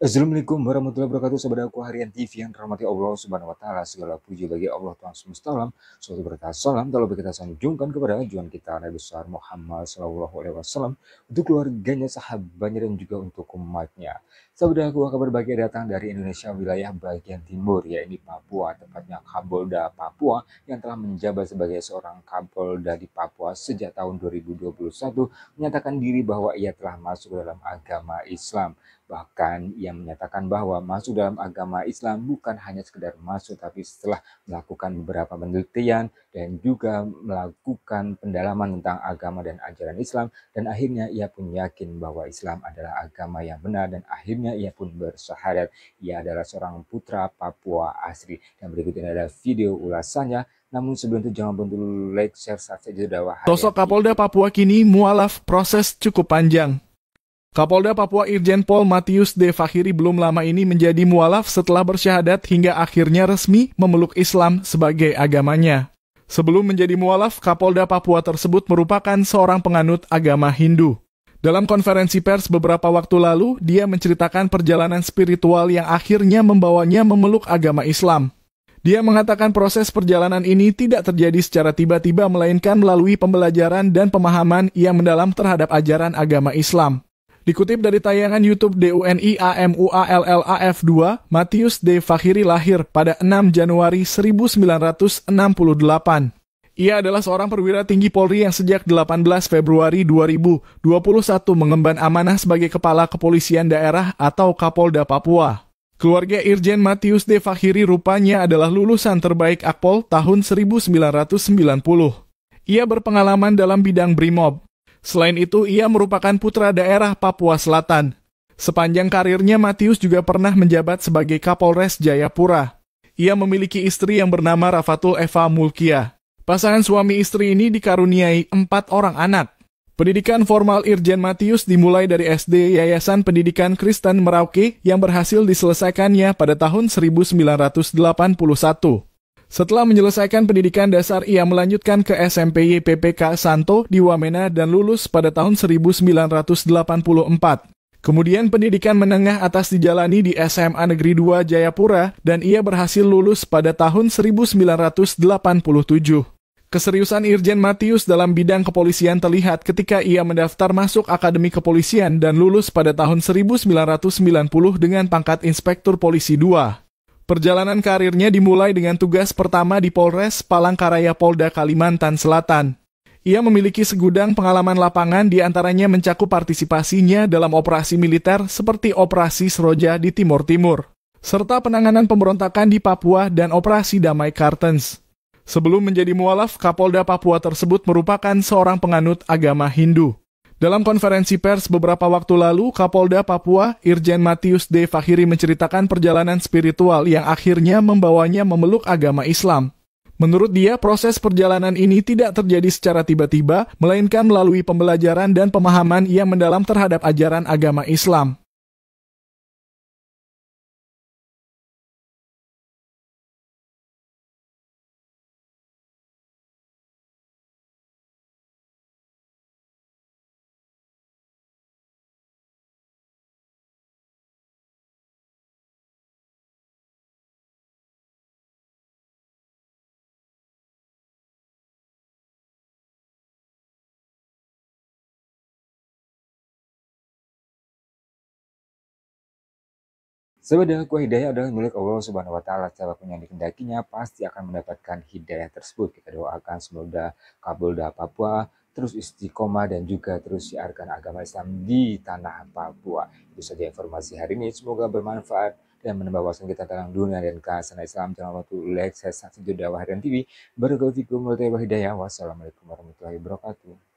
Assalamualaikum warahmatullahi wabarakatuh Sahabat aku harian TV yang terhormati Allah subhanahu wa ta'ala Segala puji bagi Allah Tuhan semesta alam Suatu berkat salam Kalau kita sanjungkan kepada tujuan kita Nabi besar Muhammad Sallallahu Alaihi Wasallam Untuk keluarganya, sahabatnya dan juga untuk umatnya Sahabat aku kabar bahagia datang dari Indonesia wilayah bagian timur Yaitu Papua Tepatnya Kapolda Papua Yang telah menjabat sebagai seorang Kapolda di Papua Sejak tahun 2021 Menyatakan diri bahwa ia telah masuk dalam agama Islam Bahkan ia menyatakan bahwa masuk dalam agama Islam bukan hanya sekedar masuk, tapi setelah melakukan beberapa penelitian dan juga melakukan pendalaman tentang agama dan ajaran Islam, dan akhirnya ia pun yakin bahwa Islam adalah agama yang benar, dan akhirnya ia pun bersyahadat. Ia adalah seorang putra Papua asli. Dan berikut ini adalah video ulasannya namun sebelum itu jangan lupa dulu like, share, subscribe, dan dakwah. Sosok Kapolda Papua kini mualaf proses cukup panjang. Kapolda Papua Irjen Pol Matius De Fakhiri belum lama ini menjadi mualaf setelah bersyahadat hingga akhirnya resmi memeluk Islam sebagai agamanya. Sebelum menjadi mualaf, Kapolda Papua tersebut merupakan seorang penganut agama Hindu. Dalam konferensi pers beberapa waktu lalu, dia menceritakan perjalanan spiritual yang akhirnya membawanya memeluk agama Islam. Dia mengatakan proses perjalanan ini tidak terjadi secara tiba-tiba melainkan melalui pembelajaran dan pemahaman yang mendalam terhadap ajaran agama Islam. Dikutip dari tayangan YouTube DUNI AMUALLAF2, Matius D. Fakhiri lahir pada 6 Januari 1968. Ia adalah seorang perwira tinggi Polri yang sejak 18 Februari 2021 mengemban amanah sebagai Kepala Kepolisian Daerah atau Kapolda Papua. Keluarga Irjen Matius D. Fakhiri rupanya adalah lulusan terbaik Akpol tahun 1990. Ia berpengalaman dalam bidang brimob, Selain itu, ia merupakan putra daerah Papua Selatan. Sepanjang karirnya, Matius juga pernah menjabat sebagai Kapolres Jayapura. Ia memiliki istri yang bernama Rafatul Eva Mulkia. Pasangan suami istri ini dikaruniai empat orang anak. Pendidikan formal Irjen Matius dimulai dari SD Yayasan Pendidikan Kristen Merauke yang berhasil diselesaikannya pada tahun 1981. Setelah menyelesaikan pendidikan dasar, ia melanjutkan ke SMP YPPK Santo di Wamena dan lulus pada tahun 1984. Kemudian pendidikan menengah atas dijalani di SMA Negeri 2 Jayapura dan ia berhasil lulus pada tahun 1987. Keseriusan Irjen Matius dalam bidang kepolisian terlihat ketika ia mendaftar masuk Akademi Kepolisian dan lulus pada tahun 1990 dengan pangkat Inspektur Polisi 2. Perjalanan karirnya dimulai dengan tugas pertama di Polres Palangkaraya Polda Kalimantan Selatan. Ia memiliki segudang pengalaman lapangan di antaranya mencakup partisipasinya dalam operasi militer seperti Operasi Seroja di Timur Timur, serta penanganan pemberontakan di Papua dan Operasi Damai Kartens. Sebelum menjadi mualaf, Kapolda Papua tersebut merupakan seorang penganut agama Hindu. Dalam konferensi pers beberapa waktu lalu, Kapolda Papua Irjen Matius D. Fahiri menceritakan perjalanan spiritual yang akhirnya membawanya memeluk agama Islam. Menurut dia, proses perjalanan ini tidak terjadi secara tiba-tiba, melainkan melalui pembelajaran dan pemahaman yang mendalam terhadap ajaran agama Islam. Sebenarnya kuah hidayah adalah milik Allah Subhanahu wa taala. Siapapun yang dikendakinya pasti akan mendapatkan hidayah tersebut. Kita doakan semoga kabul dah Papua terus istiqomah dan juga terus siarkan agama Islam di tanah Papua. Itu saja informasi hari ini. Semoga bermanfaat dan menambah wawasan kita tentang dunia dan kehasan Islam. Jangan lupa like, share, subscribe, dan TV. Wassalamualaikum warahmatullahi wabarakatuh.